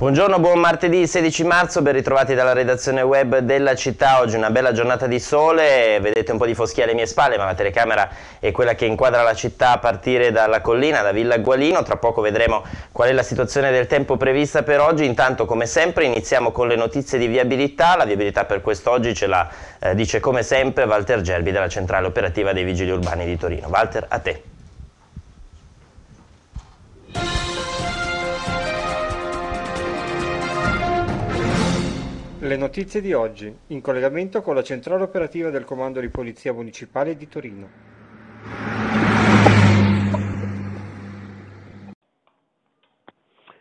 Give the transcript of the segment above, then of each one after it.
Buongiorno, buon martedì 16 marzo, ben ritrovati dalla redazione web della città. Oggi una bella giornata di sole, vedete un po' di foschia alle mie spalle, ma la telecamera è quella che inquadra la città a partire dalla collina, da Villa Gualino. Tra poco vedremo qual è la situazione del tempo prevista per oggi. Intanto, come sempre, iniziamo con le notizie di viabilità. La viabilità per quest'oggi ce la eh, dice come sempre Walter Gerbi della Centrale Operativa dei Vigili Urbani di Torino. Walter, a te. le notizie di oggi, in collegamento con la centrale operativa del Comando di Polizia Municipale di Torino.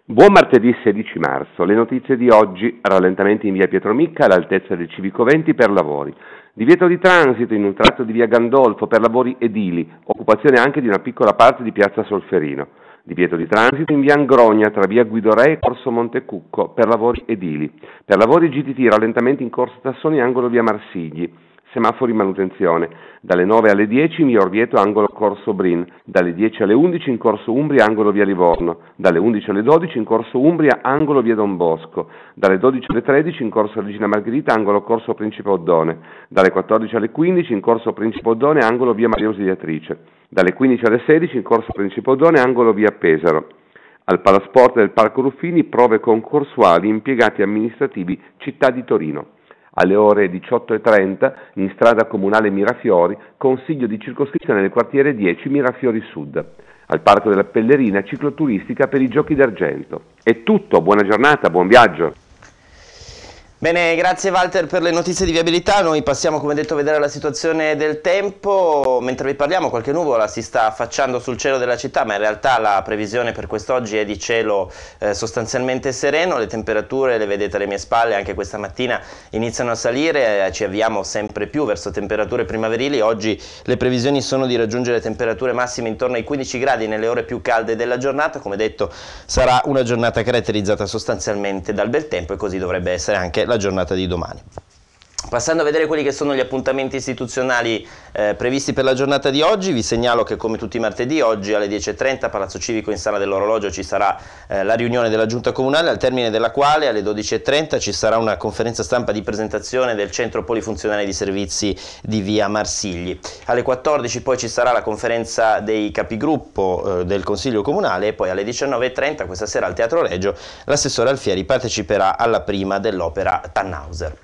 Buon martedì 16 marzo. Le notizie di oggi: rallentamenti in via Pietromicca all'altezza del Civico 20 per lavori, divieto di transito in un tratto di via Gandolfo per lavori edili, occupazione anche di una piccola parte di piazza Solferino. Divieto di transito in via Angrogna tra via Guidore e Corso Montecucco per lavori edili. Per lavori GTT rallentamenti in Corso Tassoni angolo via Marsigli. Semafori manutenzione. Dalle 9 alle 10 Miglior Vieto angolo Corso Brin, dalle 10 alle 11 in Corso Umbria angolo Via Livorno, dalle 11 alle 12 in Corso Umbria angolo Via Don Bosco, dalle 12 alle 13 in Corso Regina Margherita angolo Corso Principe Oddone, dalle 14 alle 15 in Corso Principe Oddone angolo Via Maria Osiliatrice, dalle 15 alle 16 in Corso Principe Oddone angolo Via Pesaro. Al Palasport del Parco Ruffini prove concorsuali impiegati amministrativi Città di Torino alle ore 18.30 in strada comunale Mirafiori, consiglio di circoscrizione nel quartiere 10 Mirafiori Sud. Al Parco della Pellerina, cicloturistica per i giochi d'argento. È tutto, buona giornata, buon viaggio. Bene, grazie Walter per le notizie di viabilità. Noi passiamo, come detto, a vedere la situazione del tempo. Mentre vi parliamo, qualche nuvola si sta affacciando sul cielo della città, ma in realtà la previsione per quest'oggi è di cielo eh, sostanzialmente sereno. Le temperature, le vedete alle mie spalle, anche questa mattina iniziano a salire. Eh, ci avviamo sempre più verso temperature primaverili. Oggi le previsioni sono di raggiungere temperature massime intorno ai 15 gradi nelle ore più calde della giornata. Come detto, sarà una giornata caratterizzata sostanzialmente dal bel tempo e così dovrebbe essere anche la giornata di domani. Passando a vedere quelli che sono gli appuntamenti istituzionali eh, previsti per la giornata di oggi, vi segnalo che come tutti i martedì oggi alle 10.30 a Palazzo Civico in Sala dell'Orologio ci sarà eh, la riunione della Giunta Comunale, al termine della quale alle 12.30 ci sarà una conferenza stampa di presentazione del Centro Polifunzionale di Servizi di Via Marsigli. Alle 14 poi ci sarà la conferenza dei capigruppo eh, del Consiglio Comunale e poi alle 19.30 questa sera al Teatro Reggio l'assessore Alfieri parteciperà alla prima dell'opera Tannhauser.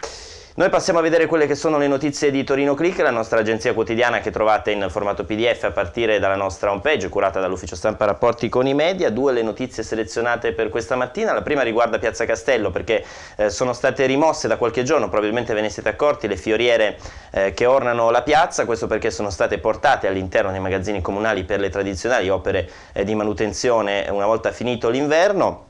Noi passiamo a vedere quelle che sono le notizie di Torino Click, la nostra agenzia quotidiana che trovate in formato PDF a partire dalla nostra homepage curata dall'ufficio stampa rapporti con i media. Due le notizie selezionate per questa mattina. La prima riguarda Piazza Castello perché eh, sono state rimosse da qualche giorno, probabilmente ve ne siete accorti, le fioriere eh, che ornano la piazza. Questo perché sono state portate all'interno dei magazzini comunali per le tradizionali opere eh, di manutenzione una volta finito l'inverno.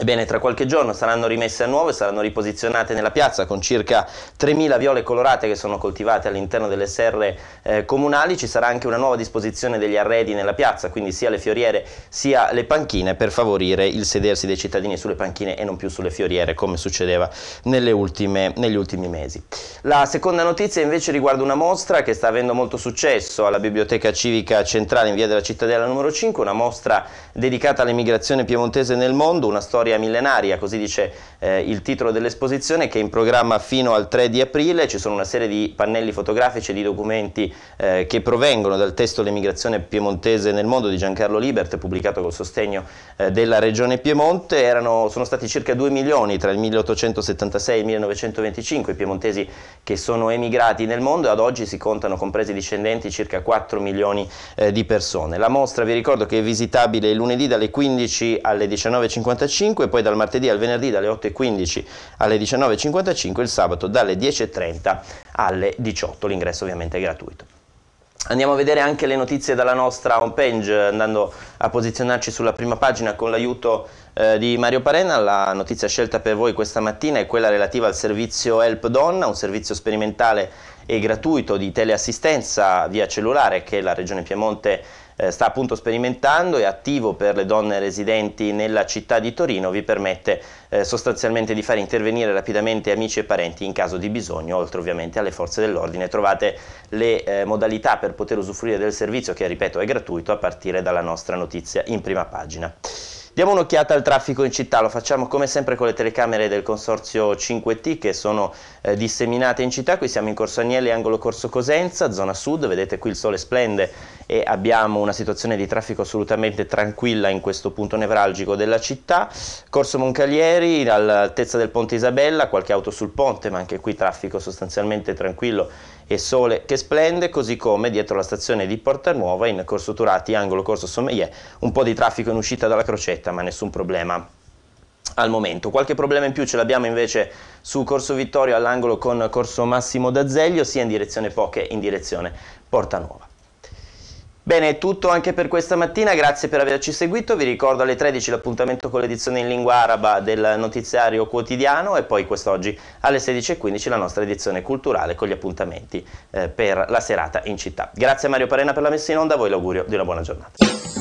Ebbene, tra qualche giorno saranno rimesse a nuovo e saranno riposizionate nella piazza con circa 3.000 viole colorate che sono coltivate all'interno delle serre eh, comunali. Ci sarà anche una nuova disposizione degli arredi nella piazza, quindi sia le fioriere sia le panchine per favorire il sedersi dei cittadini sulle panchine e non più sulle fioriere come succedeva ultime, negli ultimi mesi. La seconda notizia invece riguarda una mostra che sta avendo molto successo alla Biblioteca Civica Centrale in via della Cittadella numero 5, una mostra dedicata all'emigrazione piemontese nel mondo, una storia storia millenaria, così dice eh, il titolo dell'esposizione, che è in programma fino al 3 di aprile. Ci sono una serie di pannelli fotografici e di documenti eh, che provengono dal testo L'emigrazione piemontese nel mondo di Giancarlo Libert, pubblicato col sostegno eh, della Regione Piemonte. Erano, sono stati circa 2 milioni tra il 1876 e il 1925 i piemontesi che sono emigrati nel mondo e ad oggi si contano compresi discendenti circa 4 milioni eh, di persone. La mostra vi ricordo che è visitabile il lunedì dalle 15 alle 19.55 5, poi dal martedì al venerdì dalle 8.15 alle 19.55, il sabato dalle 10.30 alle 18. L'ingresso ovviamente è gratuito. Andiamo a vedere anche le notizie dalla nostra homepage, andando a posizionarci sulla prima pagina con l'aiuto eh, di Mario Parenna, la notizia scelta per voi questa mattina è quella relativa al servizio Help Donna, un servizio sperimentale e gratuito di teleassistenza via cellulare che la Regione Piemonte eh, sta appunto sperimentando è attivo per le donne residenti nella città di Torino, vi permette eh, sostanzialmente di far intervenire rapidamente amici e parenti in caso di bisogno, oltre ovviamente alle forze dell'ordine. Trovate le modalità per poter usufruire del servizio che, ripeto, è gratuito a partire dalla nostra notizia in prima pagina. Diamo un'occhiata al traffico in città, lo facciamo come sempre con le telecamere del consorzio 5T che sono eh, disseminate in città, qui siamo in Corso Agnelli, angolo Corso Cosenza, zona sud, vedete qui il sole splende e abbiamo una situazione di traffico assolutamente tranquilla in questo punto nevralgico della città. Corso Moncalieri, all'altezza del Ponte Isabella, qualche auto sul ponte, ma anche qui traffico sostanzialmente tranquillo e sole che splende, così come dietro la stazione di Porta Nuova in Corso Turati, angolo Corso Sommelier, un po' di traffico in uscita dalla crocetta, ma nessun problema al momento. Qualche problema in più ce l'abbiamo invece su Corso Vittorio all'angolo con Corso Massimo d'Azeglio, sia in direzione Poche che in direzione Porta Nuova. Bene, è tutto anche per questa mattina, grazie per averci seguito, vi ricordo alle 13 l'appuntamento con l'edizione in lingua araba del notiziario quotidiano e poi quest'oggi alle 16.15 la nostra edizione culturale con gli appuntamenti eh, per la serata in città. Grazie a Mario Parena per la messa in onda, a voi l'augurio di una buona giornata.